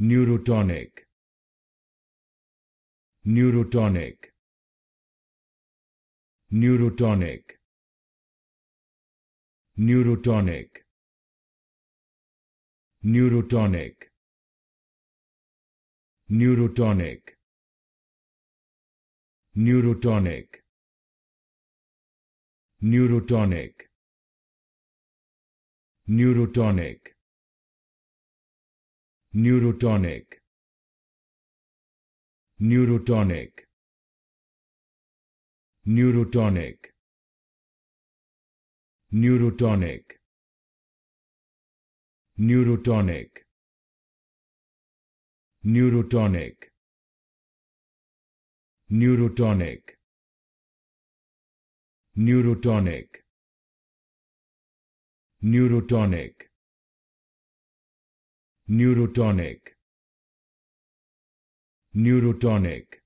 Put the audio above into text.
neurotonic neurotonic neurotonic neurotonic neurotonic neurotonic neurotonic neurotonic neurotonic neurotonic neurotonic neurotonic neurotonic neurotonic neurotonic neurotonic neurotonic neurotonic neurotonic neurotonic